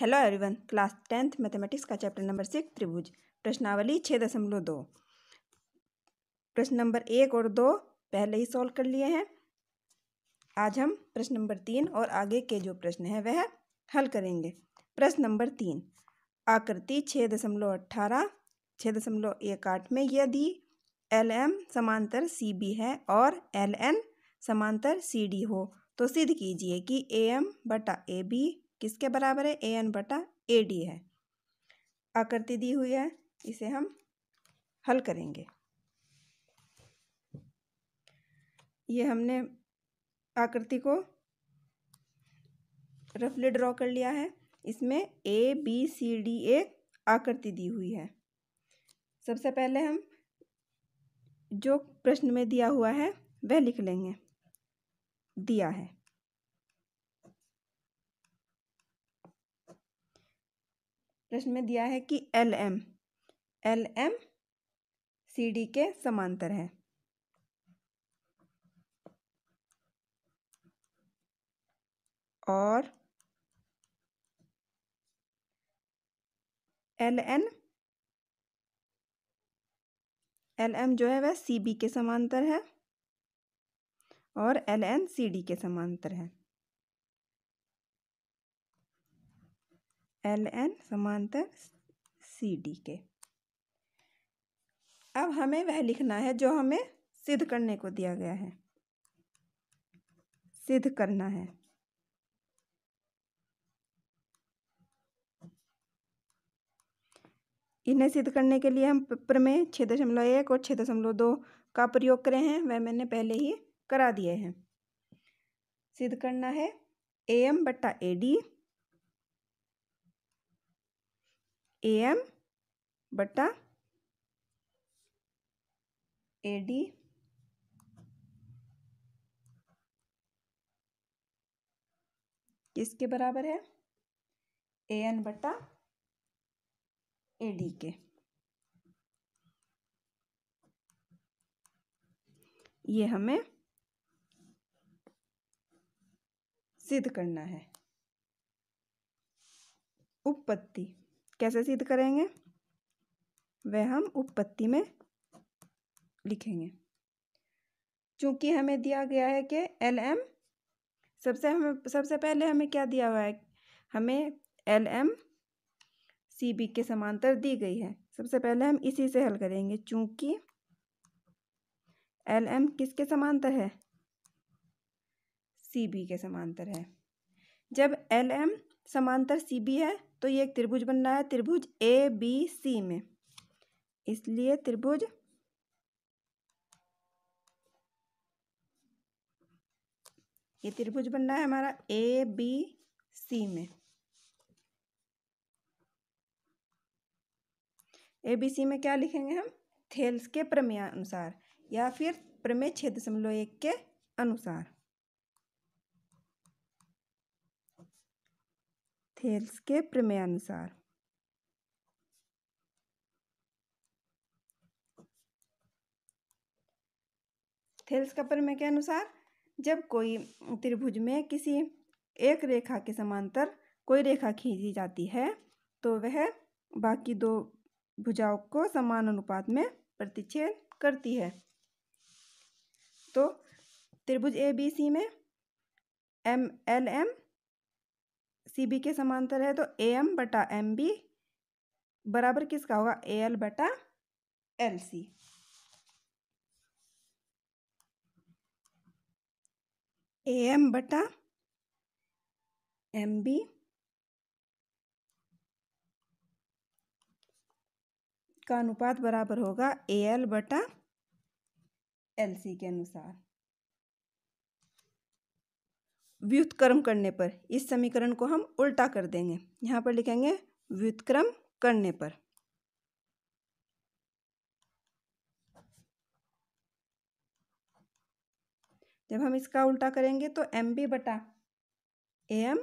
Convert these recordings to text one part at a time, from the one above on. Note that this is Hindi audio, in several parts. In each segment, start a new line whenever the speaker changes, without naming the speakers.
Hello everyone class tenth mathematics का चैप्टर नंबर सिक्स त्रिभुज प्रश्नावली छः दशमलव दो प्रश्न नंबर एक और दो पहले ही सॉल्व कर लिए हैं आज हम प्रश्न नंबर तीन और आगे के जो प्रश्न हैं वह हल करेंगे प्रश्न नंबर तीन आकृति छः दशमलव अट्ठारह छः दशमलव एक आठ में यदि एल एम समांतर सी बी है और एल एन समांतर सी डी हो तो सिद्ध कीजिए कि ए एम बटा ए बी किसके बराबर है ए एन बटा ए डी है आकृति दी हुई है इसे हम हल करेंगे ये हमने आकृति को रफली ड्रॉ कर लिया है इसमें ए बी सी डी ए आकृति दी हुई है सबसे पहले हम जो प्रश्न में दिया हुआ है वह लिख लेंगे दिया है प्रश्न में दिया है कि L M L M C D के समांतर है और एल एन एल एम जो है वह सी बी के समांतर है और एल एन सी डी के समांतर है एल एन समांतर सी डी के अब हमें वह लिखना है जो हमें सिद्ध करने को दिया गया है सिद्ध करना है इन्हें सिद्ध करने के लिए हम पेपर में छः दशमलव एक और छः दशमलव दो का प्रयोग करे हैं वह मैंने पहले ही करा दिए हैं सिद्ध करना है ए एम बट्टा ए डी ए एम बटा ए डी किसके बराबर है ए एन बटा ए डी के ये हमें सिद्ध करना है उपपत्ति कैसे सिद्ध करेंगे वह हम उपपत्ति में लिखेंगे क्योंकि हमें दिया गया है कि एल एम सबसे हमें सबसे पहले हमें क्या दिया हुआ है हमें एल एम सी बी के समांतर दी गई है सबसे पहले हम इसी से हल करेंगे क्योंकि एल एम किसके समांतर है सी बी के समांतर है जब एल एम समांतर सी बी है तो ये एक त्रिभुज बन रहा है त्रिभुज ए बी सी में इसलिए त्रिभुज ये त्रिभुज बन रहा है हमारा ए बी सी में ए बी सी में क्या लिखेंगे हम थेल्स के प्रमेय अनुसार या फिर प्रमेय छः दशमलव एक के अनुसार थेल्स के प्रमेय अनुसार थेल्स का प्रमेय के अनुसार जब कोई त्रिभुज में किसी एक रेखा के समांतर कोई रेखा खींची जाती है तो वह बाकी दो भुजाओं को समान अनुपात में प्रतिच्छेद करती है तो त्रिभुज ए बी सी में M L M C B के समांतर है तो ए एम बटा एम बी बराबर किसका होगा ए एल बटा एल सी ए एम बटा एम बी का अनुपात बराबर होगा ए एल बटा एल सी के अनुसार व्युतक्रम करने पर इस समीकरण को हम उल्टा कर देंगे यहाँ पर लिखेंगे व्युतक्रम करने पर जब हम इसका उल्टा करेंगे तो एम बी बटा ए एम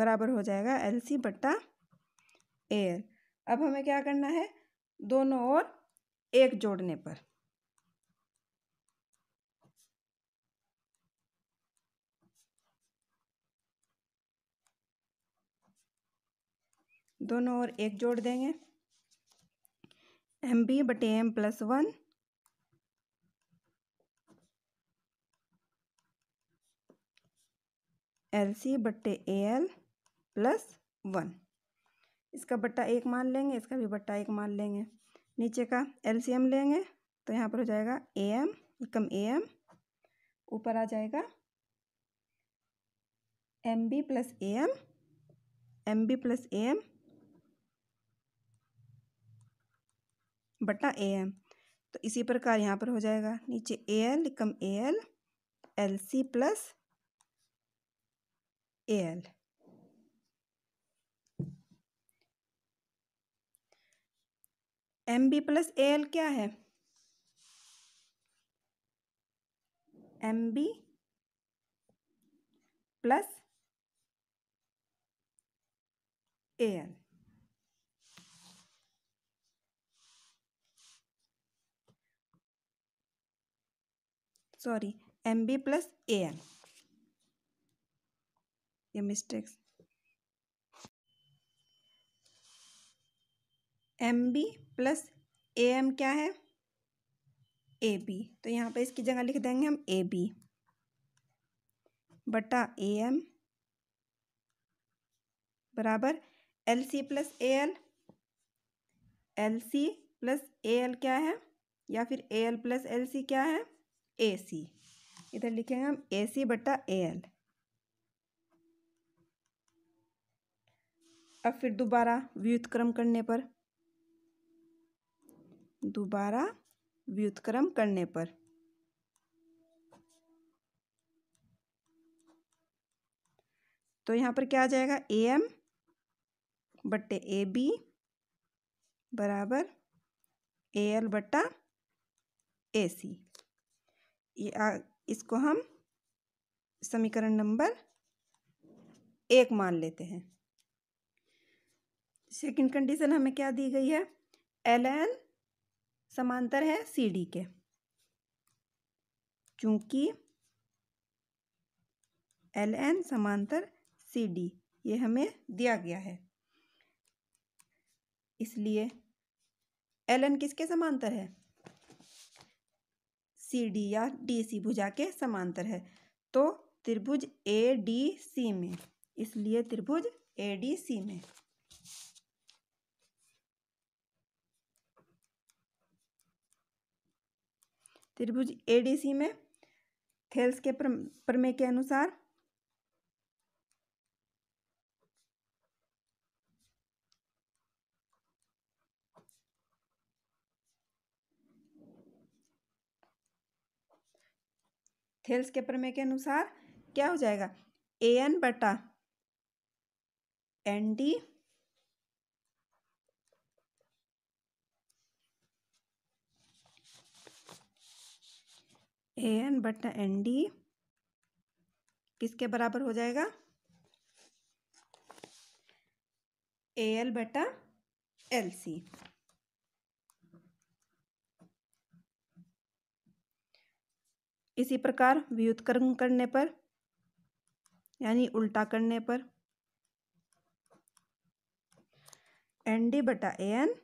बराबर हो जाएगा एल सी बट्टा एयर अब हमें क्या करना है दोनों ओर एक जोड़ने पर दोनों और एक जोड़ देंगे एम बी बटे M plus one L C बट्टे ए एल प्लस वन इसका बट्टा एक मान लेंगे इसका भी बट्टा एक मान लेंगे नीचे का एलसीएम लेंगे तो यहाँ पर हो जाएगा ए एम एकम ए एम ऊपर आ जाएगा M B plus A M M B plus A M बटा ए एम तो इसी प्रकार यहाँ पर हो जाएगा नीचे ए एल एकम A L L C plus A L M B plus A L क्या है M B plus A L sorry M B plus A L ये mistakes M B plus A M क्या है ए बी तो यहाँ पे इसकी जगह लिख देंगे हम ए बी बटा ए एम बराबर L C plus A L L C plus A L क्या है या फिर A L plus L C क्या है ए सी इधर लिखेंगे हम ए सी बटा ए एल अब फिर दोबारा व्युत्क्रम करने पर दोबारा व्युतक्रम करने पर तो यहाँ पर क्या आ जाएगा ए एम बट्टे ए बी बराबर ए एल बट्टा ए सी ये आ, इसको हम समीकरण नंबर एक मान लेते हैं सेकंड कंडीशन हमें क्या दी गई है एल एन समांतर है सी डी के चूंकि एल एन समांतर सी डी ये हमें दिया गया है इसलिए एल एन किसके समांतर है सी डी या डी सी भुजा के समांतर है तो त्रिभुज ए डी सी में इसलिए त्रिभुज ए डी सी में त्रिभुज एडीसी में थेल्स के प्रमेय के अनुसार थेल्स के प्रमेय के अनुसार क्या हो जाएगा ए एन बटा एन डी ए एन बटा एन डी किसके बराबर हो जाएगा ए एल बटा एल सी इसी प्रकार व्युतकर्म करने पर यानी उल्टा करने पर एन डी बटा A N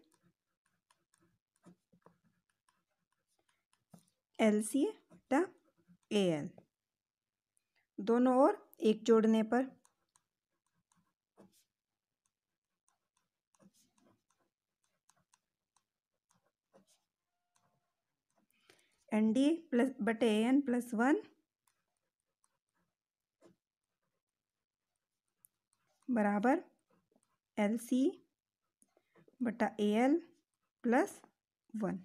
L C A N दोनों ओर एक जोड़ने पर एन डी प्लस बटे ए एन प्लस वन बराबर एल सी बटा ए एल प्लस वन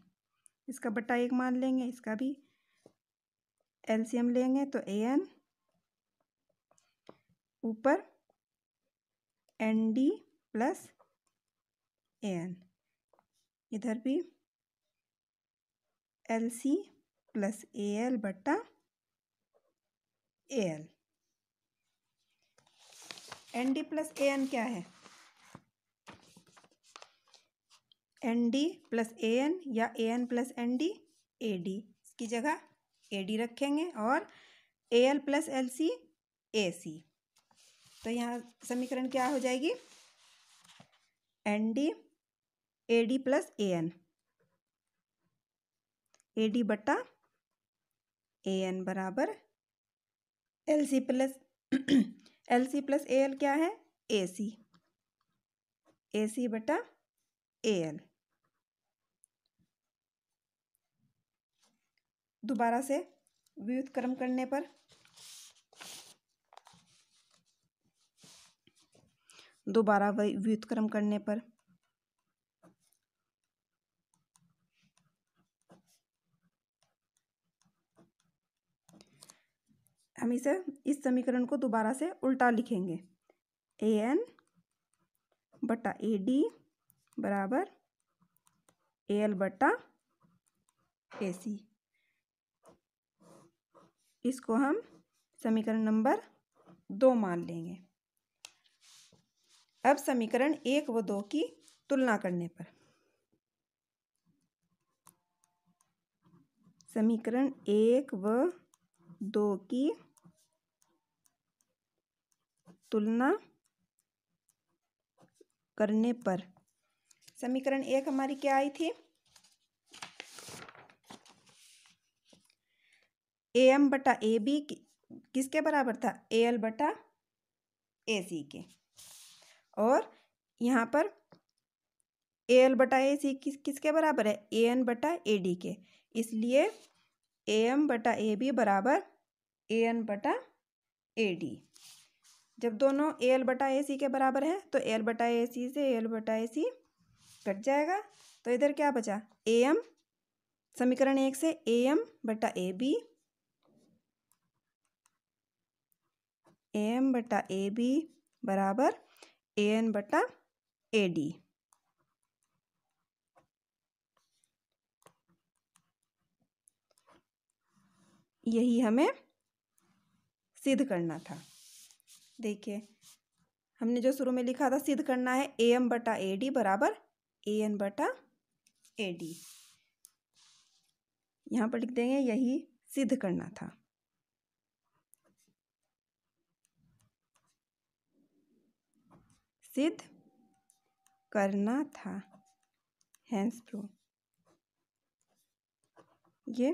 इसका बटा एक मान लेंगे इसका भी एलसीएम लेंगे तो ए एन ऊपर N D plus A N इधर भी L C plus A L बट्टा A L N D plus A N क्या है N D plus A N या A N plus N D A D इसकी जगह ए डी रखेंगे और A L plus L C A C तो यहाँ समीकरण क्या हो जाएगी N D A D plus A N A D बटा ए एन बराबर L C plus L C plus A L क्या है ए सी ए सी बटा ए एल दोबारा से व्युतक्रम करने पर दोबारा व्युतक्रम करने पर हम इसे इस समीकरण को दोबारा से उल्टा लिखेंगे ए एन बटा ए डी बराबर ए एल बटा ए सी इसको हम समीकरण नंबर दो मान लेंगे अब समीकरण एक व दो की तुलना करने पर समीकरण एक व दो की तुलना करने पर समीकरण एक हमारी क्या आई थी ए एम बटा ए बी किसके बराबर था ए एल बटा ए सी के और यहाँ पर ए एल बटा ए सी किस किसके बराबर है ए एन बटा ए डी के इसलिए ए एम बटा ए बी बराबर ए एन बटा ए डी जब दोनों ए एल बटा ए सी के बराबर है तो ए एल बटा ए सी से ए एल बटा ए सी कट जाएगा तो इधर क्या बचा ए एम समीकरण एक से ए एम बटा ए बी ए एम बटा ए बी बराबर ए एन बटा ए डी यही हमें सिद्ध करना था देखिए हमने जो शुरू में लिखा था सिद्ध करना है ए एम बटा ए डी बराबर ए एन बटा ए डी यहाँ पर लिख देंगे यही सिद्ध करना था सिद्ध करना था हैंस प्रूफ ये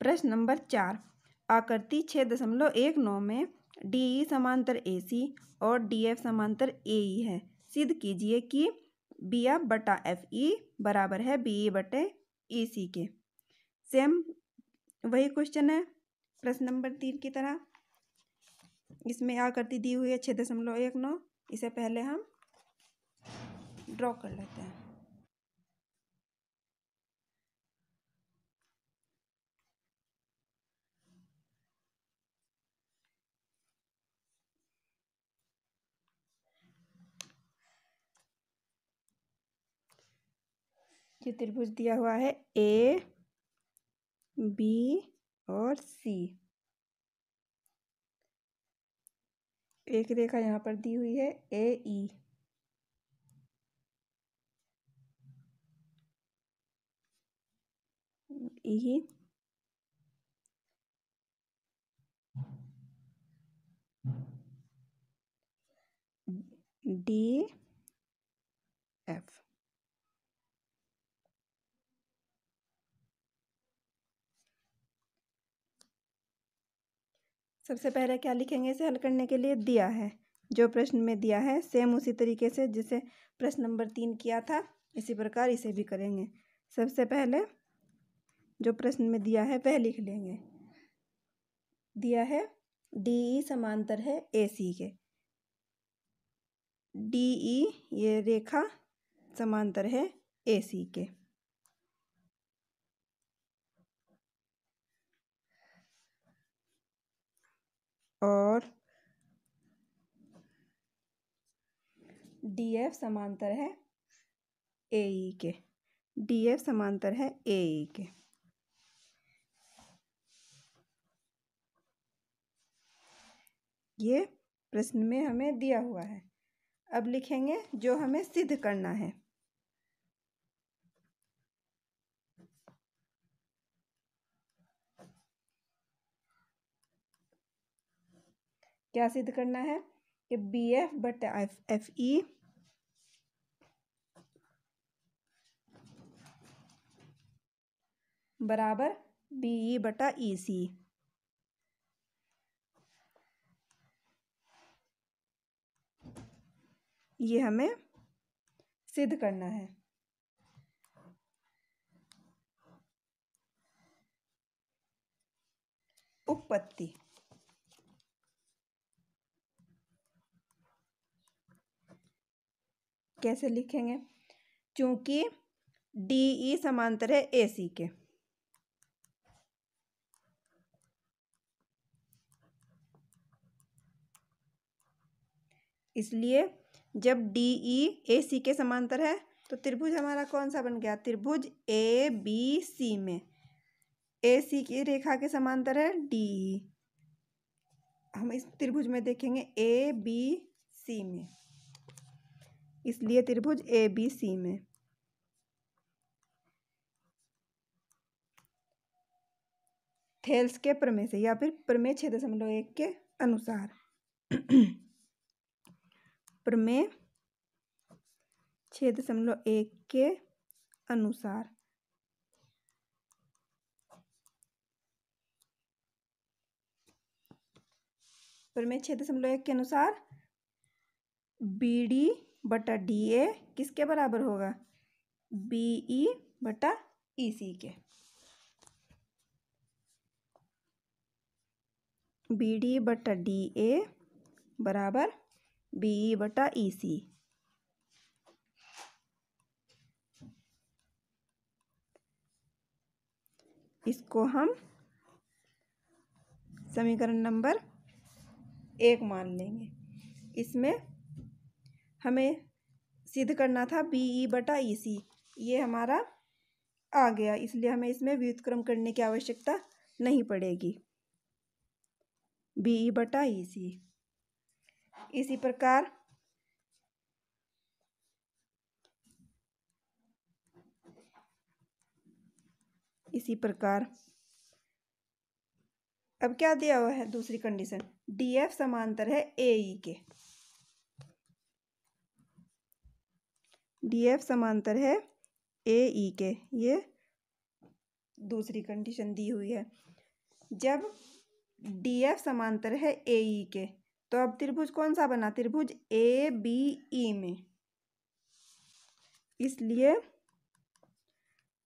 प्रश्न नंबर चार आकृति छः दशमलव एक नौ में डी ई e समांतर ए सी और डी एफ समांतर ए ई e है सिद्ध कीजिए कि बी एफ बटा एफ ई e बराबर है बी ई बटे ई सी के सेम वही क्वेश्चन है प्रश्न नंबर तीन की तरह इसमें आकृति दी हुई है छः दशमलव एक नौ इसे पहले हम ड्रॉ कर लेते हैं ये त्रिभुज दिया हुआ है ए बी और सी एक रेखा यहाँ पर दी हुई है ए ई डी एफ सबसे पहले क्या लिखेंगे इसे हल करने के लिए दिया है जो प्रश्न में दिया है सेम उसी तरीके से जिसे प्रश्न नंबर तीन किया था इसी प्रकार इसे भी करेंगे सबसे पहले जो प्रश्न में दिया है वह लिख लेंगे दिया है डी ई e समांतर है ए सी के डी ई e ये रेखा समांतर है ए सी के और डी एफ समांतर है ए ई e के डी एफ समांतर है ए ई e के ये प्रश्न में हमें दिया हुआ है अब लिखेंगे जो हमें सिद्ध करना है क्या सिद्ध करना है कि बी एफ बट एफ एफ ई बराबर बी ई e बटा ई e सी ये हमें सिद्ध करना है उपपत्ति कैसे लिखेंगे चूंकि डी ई e समांतर है ए सी के इसलिए जब डी ई ए सी के समांतर है तो त्रिभुज हमारा कौन सा बन गया त्रिभुज ए बी सी में ए सी की रेखा के समांतर है डी ई e। हम इस त्रिभुज में देखेंगे ए बी सी में इसलिए त्रिभुज ए बी सी में थेल्स के प्रमेय से या फिर प्रमेय छः दशमलव एक के अनुसार प्रमेय छः दशमलव एक के अनुसार प्रमेय छः दशमलव एक के अनुसार बी डी बटा डी ए किसके बराबर होगा बी ई बटा ई सी के बी डी बटा डी ए बराबर बी ई बटा ई सी इसको हम समीकरण नंबर एक मान लेंगे इसमें हमें सिद्ध करना था बी ई बटा ई सी ये हमारा आ गया इसलिए हमें इसमें व्युतक्रम करने की आवश्यकता नहीं पड़ेगी बी ई बटा ई सी इसी प्रकार इसी प्रकार अब क्या दिया हुआ है दूसरी कंडीशन डी एफ समांतर है ए ई के डी एफ समांतर है ए ई e के ये दूसरी कंडीशन दी हुई है जब डी एफ समांतर है ए ई e के तो अब त्रिभुज कौन सा बना त्रिभुज ए बी ई में इसलिए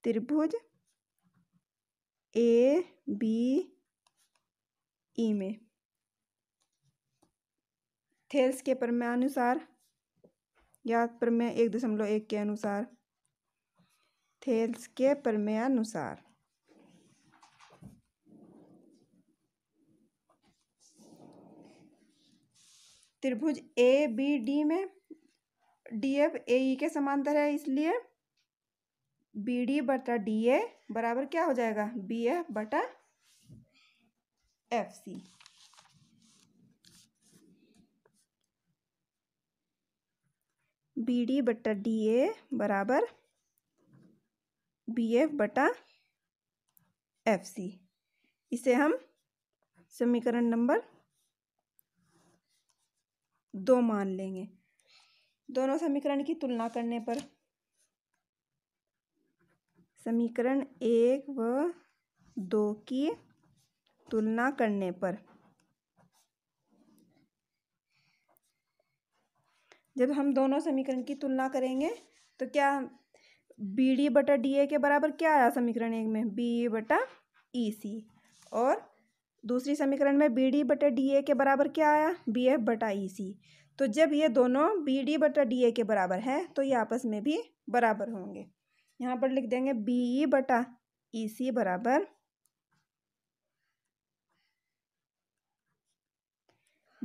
त्रिभुज ए बी ई में थेल्स के प्रमाणानुसार या प्रमेय एक दशमलव एक के अनुसार थेल्स के अनुसार त्रिभुज ए बी डी में डी एफ ए ई के समांतर है इसलिए बी डी बटा डी ए बराबर क्या हो जाएगा बी एफ बटा एफ सी बी डी बटा डी ए बराबर बी एफ बटा एफ सी इसे हम समीकरण नंबर दो मान लेंगे दोनों समीकरण की तुलना करने पर समीकरण एक व दो की तुलना करने पर जब हम दोनों समीकरण की तुलना करेंगे तो क्या बी डी बटा डी ए के बराबर क्या आया समीकरण एक में बी ए बटा ई e सी और दूसरी समीकरण में बी डी बटा डी ए के बराबर क्या आया बी एफ बटा ई e सी तो जब ये दोनों बी डी बटा डी ए के बराबर है तो ये आपस में भी बराबर होंगे यहाँ पर लिख देंगे बी ई e बटा ई सी बराबर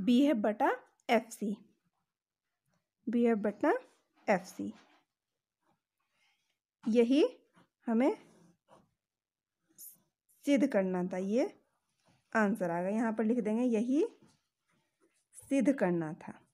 बी एफ बटा एफ सी बी एफ बटना एफ सी यही हमें सिद्ध करना था ये आंसर आ गया यहाँ पर लिख देंगे यही सिद्ध करना था